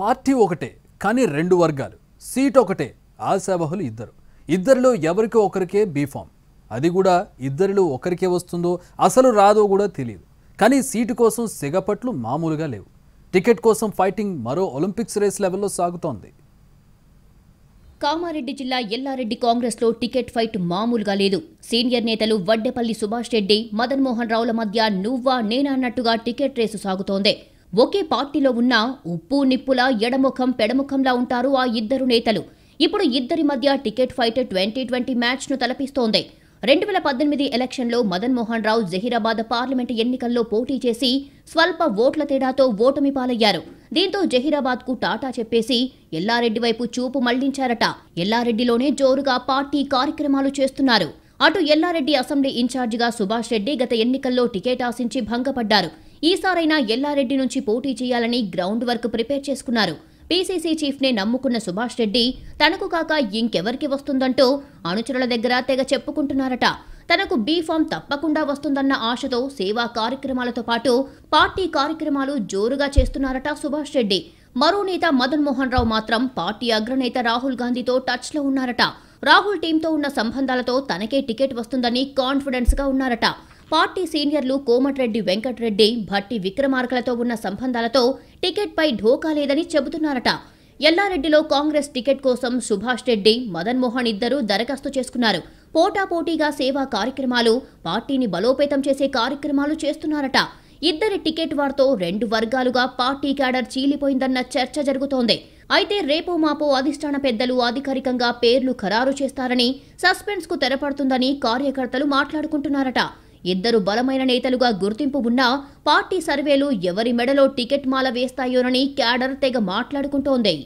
party ఒకటే కానీ రెండు వర్గాలు సీట్ ఒకటే ఆశావహులు ఇద్దరు ఇద్దరిలో ఎవరికి ఒకరికే బీఫామ్ అది కూడా ఇద్దరిలో ఒకరికే వస్తుందో అసలు రాదో కూడా తెలియదు కానీ సీటు కోసం సిగపట్లు మామూలుగా లేవు టికెట్ కోసం ఫైటింగ్ మరో ఒలింపిక్స్ రేస్ లెవెల్లో సాగుతోంది కామారెడ్డి జిల్లా ఎల్లారెడ్డి కాంగ్రెస్లో టికెట్ ఫైట్ మామూలుగా లేదు సీనియర్ నేతలు వడ్డెపల్లి సుభాష్ రెడ్డి మదన్మోహన్ రావుల మధ్య నువ్వా నేనన్నట్టుగా అన్నట్టుగా టికెట్ రేసు సాగుతోంది ఒకే పార్టీలో ఉన్న ఉప్పు నిప్పుల ఎడముఖం పెడముఖంలా ఉంటారు ఆ ఇద్దరు నేతలు ఇప్పుడు ఇద్దరి మధ్య టికెట్ ఫైట్ ట్వంటీ ట్వంటీ మ్యాచ్ను తలపిస్తోంది రెండు వేల పద్దెనిమిది ఎలక్షన్లో మదన్ రావు జహీరాబాద్ పార్లమెంటు ఎన్నికల్లో పోటీ చేసి స్వల్ప ఓట్ల తేడాతో ఓటమి పాలయ్యారు దీంతో జహీరాబాద్కు టాటా చెప్పేసి ఎల్లారెడ్డి వైపు చూపు మళ్లించారట ఎల్లారెడ్డిలోనే జోరుగా పార్టీ కార్యక్రమాలు చేస్తున్నారు అటు ఎల్లారెడ్డి అసెంబ్లీ ఇన్ఛార్జిగా సుభాష్ రెడ్డి గత ఎన్నికల్లో టికెట్ ఆశించి భంగపడ్డారు ఈసారైనా ఎల్లారెడ్డి నుంచి పోటీ చేయాలని గ్రౌండ్ వర్క్ ప్రిపేర్ చేసుకున్నారు పీసీసీ చీఫ్నే నమ్ముకున్న సుభాష్ రెడ్డి తనకు కాక ఇంకెవరికి వస్తుందంటూ అనుచరుల దగ్గర తెగ చెప్పుకుంటున్నారట తనకు బీఫామ్ తప్పకుండా వస్తుందన్న ఆశతో సేవా కార్యక్రమాలతో పాటు పార్టీ కార్యక్రమాలు జోరుగా చేస్తున్నారట సుభాష్ రెడ్డి మరో నేత మదన్ మోహన్ రావు మాత్రం పార్టీ అగ్రనేత రాహుల్ గాంధీతో టచ్లో ఉన్నారట రాహుల్ టీంతో ఉన్న సంబంధాలతో తనకే టికెట్ వస్తుందని కాన్ఫిడెన్స్గా ఉన్నారట పార్టీ సీనియర్లు కోమటిరెడ్డి వెంకటరెడ్డి భట్టి విక్రమార్కలతో ఉన్న సంబంధాలతో టికెట్పై ఢోకా లేదని చెబుతున్నారట ఎల్లారెడ్డిలో కాంగ్రెస్ టికెట్ కోసం సుభాష్ రెడ్డి మదన్మోహన్ ఇద్దరూ దరఖాస్తు చేసుకున్నారు పోటాపోటీగా సేవా కార్యక్రమాలు పార్టీని బలోపేతం చేసే కార్యక్రమాలు చేస్తున్నారట ఇద్దరి టికెట్ వారితో రెండు వర్గాలుగా పార్టీ క్యాడర్ చీలిపోయిందన్న చర్చ జరుగుతోంది అయితే రేపో మాపో అధిష్టాన పెద్దలు అధికారికంగా పేర్లు ఖరారు చేస్తారని సస్పెన్స్ కు తెరపడుతుందని కార్యకర్తలు మాట్లాడుకుంటున్నారట ఇద్దరు బలమైన నేతలుగా గుర్తింపు ఉన్నా పార్టీ సర్వేలు ఎవరి మెడలో టికెట్ మాల వేస్తాయోనని క్యాడర్ తెగ మాట్లాడుకుంటోంది